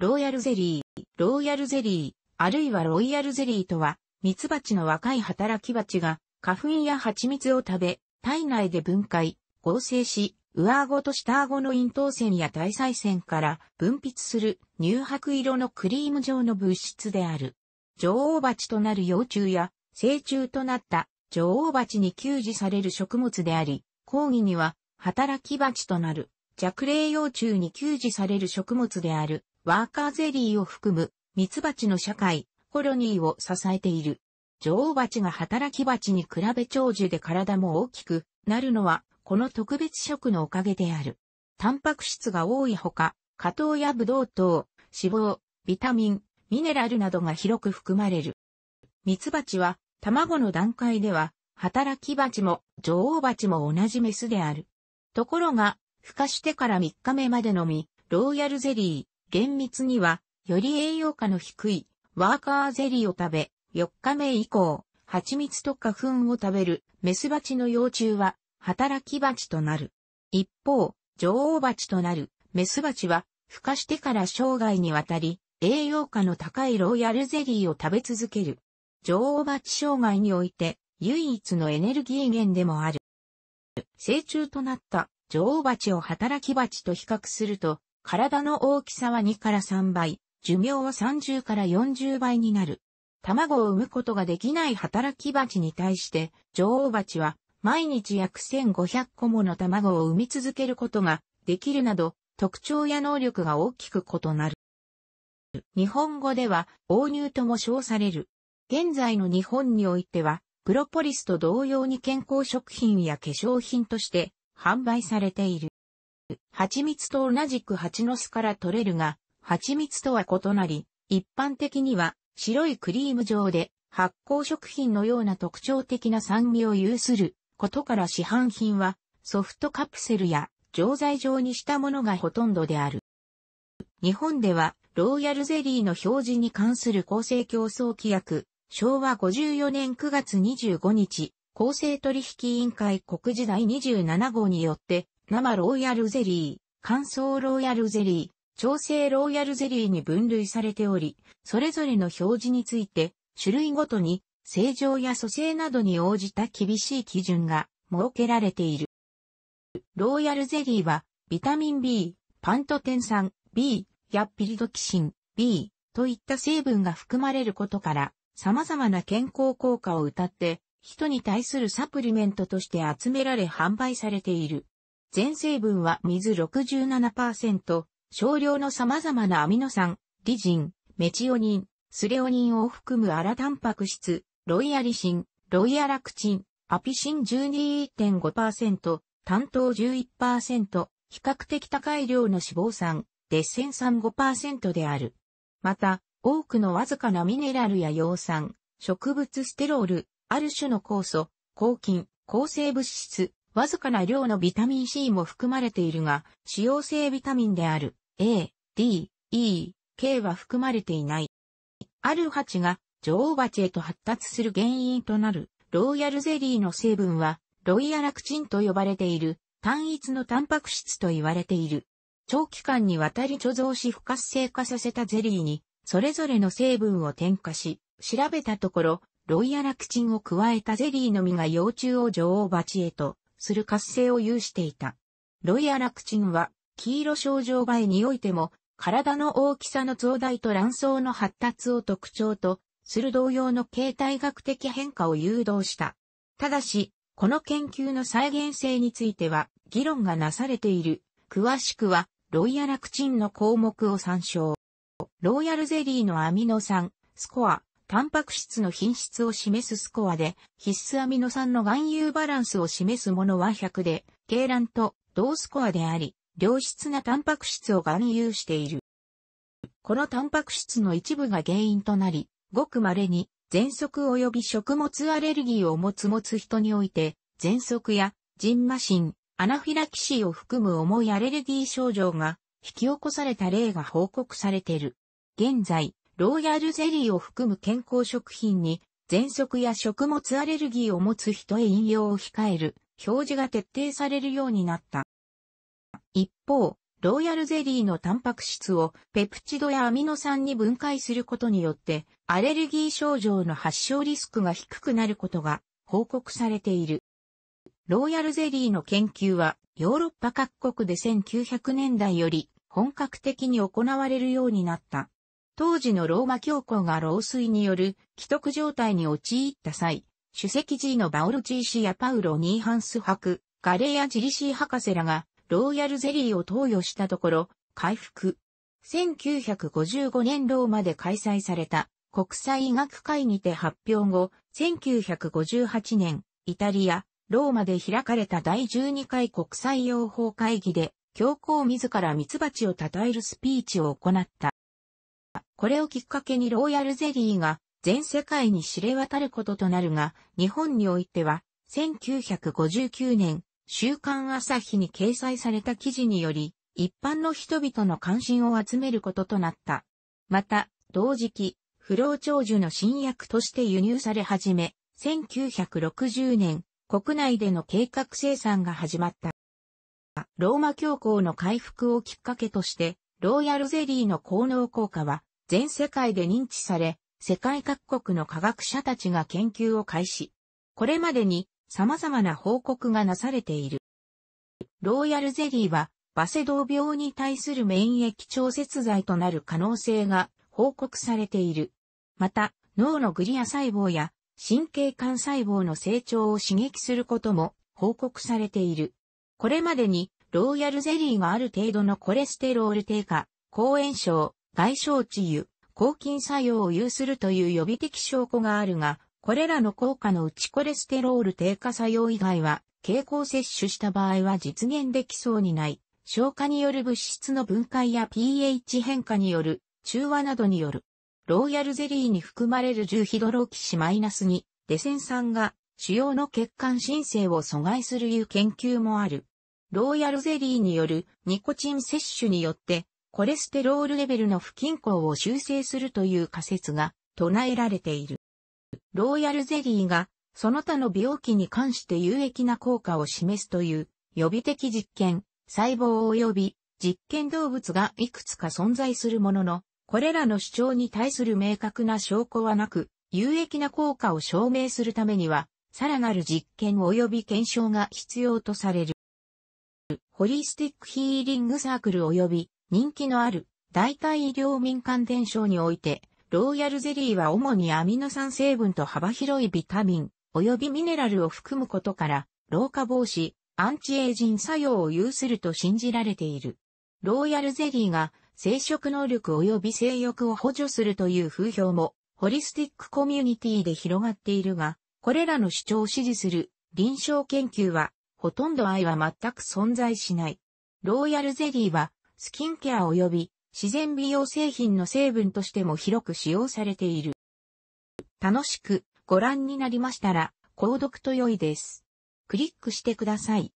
ローヤルゼリー、ローヤルゼリー、あるいはロイヤルゼリーとは、ミツバチの若い働き蜂が、花粉や蜂蜜を食べ、体内で分解、合成し、上顎と下顎の咽頭腺や体細線から分泌する乳白色のクリーム状の物質である。女王蜂となる幼虫や成虫となった女王蜂に給仕される食物であり、抗議には働き蜂となる弱霊幼虫に給仕される食物であるワーカーゼリーを含む、ミツバチの社会、コロニーを支えている。女王蜂が働き蜂に比べ長寿で体も大きくなるのは、この特別食のおかげである。タンパク質が多いほか、果糖やブドウ糖、脂肪、ビタミン、ミネラルなどが広く含まれる。ミツバチは、卵の段階では、働き蜂も女王蜂も同じメスである。ところが、孵化してから3日目までのみ、ローヤルゼリー、厳密には、より栄養価の低いワーカーゼリーを食べ、4日目以降、蜂蜜と花粉を食べるメスバチの幼虫は、働きバチとなる。一方、女王バチとなるメスバチは、孵化してから生涯にわたり、栄養価の高いロイヤルゼリーを食べ続ける。女王バチ生涯において、唯一のエネルギー源でもある。成虫となった女王バチを働きバチと比較すると、体の大きさは2から3倍、寿命は30から40倍になる。卵を産むことができない働き蜂に対して、女王蜂は毎日約1500個もの卵を産み続けることができるなど、特徴や能力が大きく異なる。日本語では、王乳とも称される。現在の日本においては、プロポリスと同様に健康食品や化粧品として販売されている。蜂蜜と同じく蜂の巣から取れるが、蜂蜜とは異なり、一般的には白いクリーム状で発酵食品のような特徴的な酸味を有することから市販品はソフトカプセルや錠剤状にしたものがほとんどである。日本ではローヤルゼリーの表示に関する公正競争規約、昭和54年9月25日、公正取引委員会告示第27号によって生ローヤルゼリー、乾燥ローヤルゼリー、調整ローヤルゼリーに分類されており、それぞれの表示について、種類ごとに、正常や組成などに応じた厳しい基準が設けられている。ローヤルゼリーは、ビタミン B、パントテン酸、B やピリドキシン、B といった成分が含まれることから、様々な健康効果を謳って、人に対するサプリメントとして集められ販売されている。全成分は水67%、少量の様々なアミノ酸、リジン、メチオニン、スレオニンを含むアラタンパク質、ロイヤリシン、ロイヤラクチン、アピシン12.5%、担当11%、比較的高い量の脂肪酸、デッセン酸5%である。また、多くのわずかなミネラルや葉酸、植物ステロール、ある種の酵素、抗菌、抗生物質、わずかな量のビタミン C も含まれているが、使用性ビタミンである A、D、E、K は含まれていない。ある鉢が女王蜂へと発達する原因となるロイヤルゼリーの成分はロイヤラクチンと呼ばれている単一のタンパク質と言われている。長期間にわたり貯蔵し不活性化させたゼリーにそれぞれの成分を添加し、調べたところ、ロイヤラクチンを加えたゼリーのみが幼虫を女王蜂へとする活性を有していた。ロイアラクチンは、黄色症状外においても、体の大きさの増大と卵巣の発達を特徴と、する同様の形態学的変化を誘導した。ただし、この研究の再現性については、議論がなされている。詳しくは、ロイヤルクチンの項目を参照。ロイヤルゼリーのアミノ酸、スコア、タンパク質の品質を示すスコアで、必須アミノ酸の含有バランスを示すものは100で、鶏卵と同スコアであり、良質なタンパク質を含有している。このタンパク質の一部が原因となり、ごく稀に、喘息及び食物アレルギーを持つ持つ人において、喘息や、ジンマシン、アナフィラキシーを含む重いアレルギー症状が引き起こされた例が報告されている。現在、ローヤルゼリーを含む健康食品に、喘息や食物アレルギーを持つ人へ飲用を控える表示が徹底されるようになった。一方、ローヤルゼリーのタンパク質をペプチドやアミノ酸に分解することによって、アレルギー症状の発症リスクが低くなることが報告されている。ローヤルゼリーの研究はヨーロッパ各国で1900年代より本格的に行われるようになった。当時のローマ教皇が老衰による既得状態に陥った際、主席 G のバオルジーシやパウロ・ニーハンス博、ガレア・ジリシー博士らが、ローヤルゼリーを投与したところ、回復。1955年ローマで開催された国際医学会にて発表後、1958年、イタリア、ローマで開かれた第12回国際養蜂会議で、教皇自らミツバチを称えるスピーチを行った。これをきっかけにローヤルゼリーが全世界に知れ渡ることとなるが、日本においては、1959年、週刊朝日に掲載された記事により、一般の人々の関心を集めることとなった。また、同時期、不老長寿の新薬として輸入され始め、1960年、国内での計画生産が始まった。ローマ教皇の回復をきっかけとして、ロイヤルゼリーの効能効果は全世界で認知され、世界各国の科学者たちが研究を開始。これまでに様々な報告がなされている。ローヤルゼリーは、バセドウ病に対する免疫調節剤となる可能性が報告されている。また、脳のグリア細胞や神経幹細胞の成長を刺激することも報告されている。これまでにローヤルゼリーがある程度のコレステロール低下、抗炎症、外傷治癒、抗菌作用を有するという予備的証拠があるが、これらの効果のうちコレステロール低下作用以外は、経口摂取した場合は実現できそうにない、消化による物質の分解や pH 変化による、中和などによる、ローヤルゼリーに含まれる重ヒドロキシマイナス2、デセン酸が、主要の血管申請を阻害するいう研究もある。ローヤルゼリーによるニコチン摂取によってコレステロールレベルの不均衡を修正するという仮説が唱えられている。ローヤルゼリーがその他の病気に関して有益な効果を示すという予備的実験、細胞及び実験動物がいくつか存在するものの、これらの主張に対する明確な証拠はなく、有益な効果を証明するためには、さらなる実験及び検証が必要とされる。ホリスティックヒーリングサークル及び人気のある代替医療民間伝承において、ローヤルゼリーは主にアミノ酸成分と幅広いビタミン、及びミネラルを含むことから、老化防止、アンチエイジン作用を有すると信じられている。ローヤルゼリーが生殖能力及び性欲を補助するという風評も、ホリスティックコミュニティで広がっているが、これらの主張を支持する臨床研究は、ほとんど愛は全く存在しない。ローヤルゼリーはスキンケア及び自然美容製品の成分としても広く使用されている。楽しくご覧になりましたら、購読と良いです。クリックしてください。